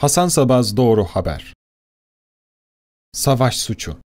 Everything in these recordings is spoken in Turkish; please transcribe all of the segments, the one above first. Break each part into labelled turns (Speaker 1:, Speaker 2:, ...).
Speaker 1: Hasan Sabaz Doğru Haber Savaş Suçu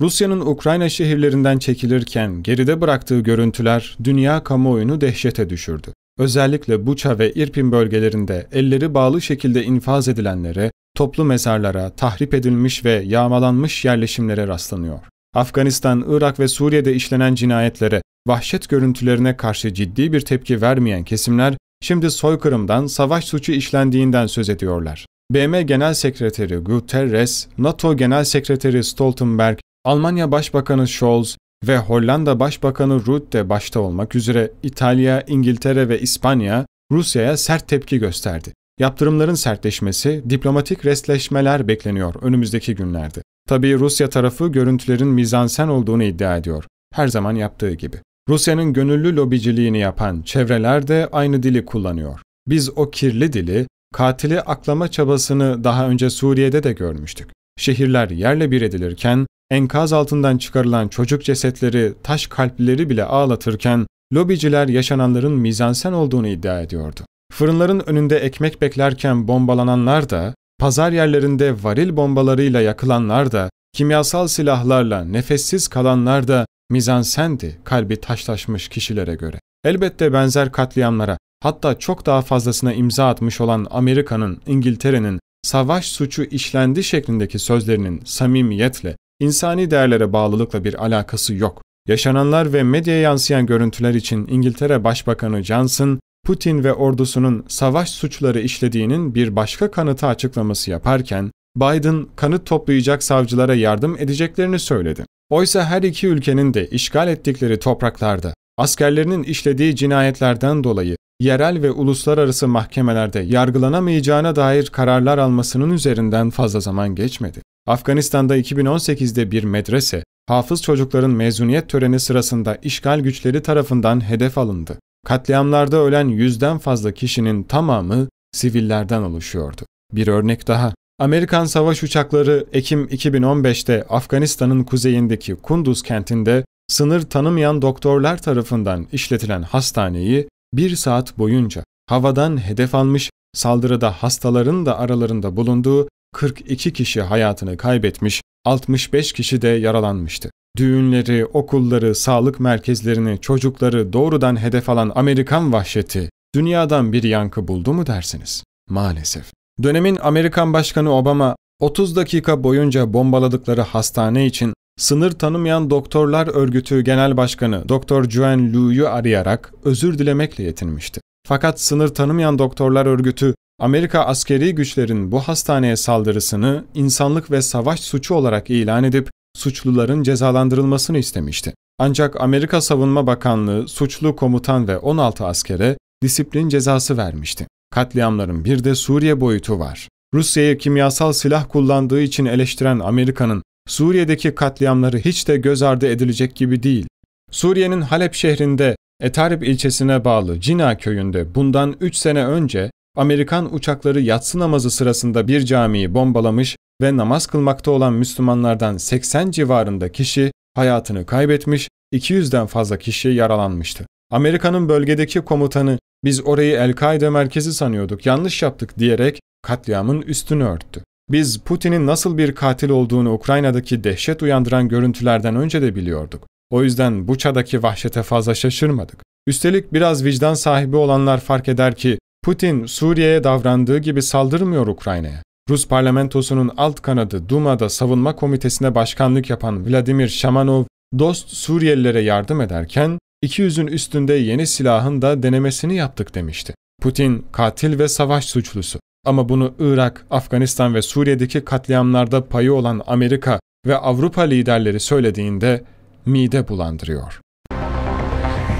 Speaker 1: Rusya'nın Ukrayna şehirlerinden çekilirken geride bıraktığı görüntüler dünya kamuoyunu dehşete düşürdü. Özellikle Buça ve İrpin bölgelerinde elleri bağlı şekilde infaz edilenlere, toplu mezarlara, tahrip edilmiş ve yağmalanmış yerleşimlere rastlanıyor. Afganistan, Irak ve Suriye'de işlenen cinayetlere, vahşet görüntülerine karşı ciddi bir tepki vermeyen kesimler Şimdi soykırımdan, savaş suçu işlendiğinden söz ediyorlar. BM Genel Sekreteri Guterres, NATO Genel Sekreteri Stoltenberg, Almanya Başbakanı Scholz ve Hollanda Başbakanı Rutte başta olmak üzere İtalya, İngiltere ve İspanya Rusya'ya sert tepki gösterdi. Yaptırımların sertleşmesi, diplomatik restleşmeler bekleniyor önümüzdeki günlerde. Tabii Rusya tarafı görüntülerin mizansen olduğunu iddia ediyor. Her zaman yaptığı gibi. Rusya'nın gönüllü lobiciliğini yapan çevreler de aynı dili kullanıyor. Biz o kirli dili, katili aklama çabasını daha önce Suriye'de de görmüştük. Şehirler yerle bir edilirken, enkaz altından çıkarılan çocuk cesetleri, taş kalpleri bile ağlatırken, lobiciler yaşananların mizansen olduğunu iddia ediyordu. Fırınların önünde ekmek beklerken bombalananlar da, pazar yerlerinde varil bombalarıyla yakılanlar da, kimyasal silahlarla nefessiz kalanlar da Mizan mizansendi kalbi taşlaşmış kişilere göre. Elbette benzer katliamlara hatta çok daha fazlasına imza atmış olan Amerika'nın, İngiltere'nin savaş suçu işlendi şeklindeki sözlerinin samimiyetle, insani değerlere bağlılıkla bir alakası yok. Yaşananlar ve medyaya yansıyan görüntüler için İngiltere Başbakanı Johnson, Putin ve ordusunun savaş suçları işlediğinin bir başka kanıtı açıklaması yaparken, Biden kanıt toplayacak savcılara yardım edeceklerini söyledi. Oysa her iki ülkenin de işgal ettikleri topraklarda askerlerinin işlediği cinayetlerden dolayı yerel ve uluslararası mahkemelerde yargılanamayacağına dair kararlar almasının üzerinden fazla zaman geçmedi. Afganistan'da 2018'de bir medrese, hafız çocukların mezuniyet töreni sırasında işgal güçleri tarafından hedef alındı. Katliamlarda ölen yüzden fazla kişinin tamamı sivillerden oluşuyordu. Bir örnek daha, Amerikan savaş uçakları Ekim 2015'te Afganistan'ın kuzeyindeki Kunduz kentinde sınır tanımayan doktorlar tarafından işletilen hastaneyi bir saat boyunca havadan hedef almış, saldırıda hastaların da aralarında bulunduğu 42 kişi hayatını kaybetmiş, 65 kişi de yaralanmıştı. Düğünleri, okulları, sağlık merkezlerini, çocukları doğrudan hedef alan Amerikan vahşeti dünyadan bir yankı buldu mu dersiniz? Maalesef. Dönemin Amerikan Başkanı Obama 30 dakika boyunca bombaladıkları hastane için sınır tanımayan doktorlar örgütü genel başkanı Dr. Juan Liu'yu arayarak özür dilemekle yetinmişti. Fakat sınır tanımayan doktorlar örgütü Amerika askeri güçlerin bu hastaneye saldırısını insanlık ve savaş suçu olarak ilan edip suçluların cezalandırılmasını istemişti. Ancak Amerika Savunma Bakanlığı suçlu komutan ve 16 askere disiplin cezası vermişti. Katliamların bir de Suriye boyutu var. Rusya'ya kimyasal silah kullandığı için eleştiren Amerika'nın Suriye'deki katliamları hiç de göz ardı edilecek gibi değil. Suriye'nin Halep şehrinde Etarib ilçesine bağlı Cina köyünde bundan 3 sene önce Amerikan uçakları yatsı namazı sırasında bir camiyi bombalamış ve namaz kılmakta olan Müslümanlardan 80 civarında kişi hayatını kaybetmiş, 200'den fazla kişi yaralanmıştı. Amerika'nın bölgedeki komutanı biz orayı El-Kaide merkezi sanıyorduk, yanlış yaptık diyerek katliamın üstünü örttü. Biz Putin'in nasıl bir katil olduğunu Ukrayna'daki dehşet uyandıran görüntülerden önce de biliyorduk. O yüzden Buça'daki vahşete fazla şaşırmadık. Üstelik biraz vicdan sahibi olanlar fark eder ki Putin Suriye'ye davrandığı gibi saldırmıyor Ukrayna'ya. Rus parlamentosunun alt kanadı Duma'da savunma komitesine başkanlık yapan Vladimir Shamanov dost Suriyelilere yardım ederken 200'ün üstünde yeni silahın da denemesini yaptık demişti. Putin katil ve savaş suçlusu. Ama bunu Irak, Afganistan ve Suriye'deki katliamlarda payı olan Amerika ve Avrupa liderleri söylediğinde mide bulandırıyor.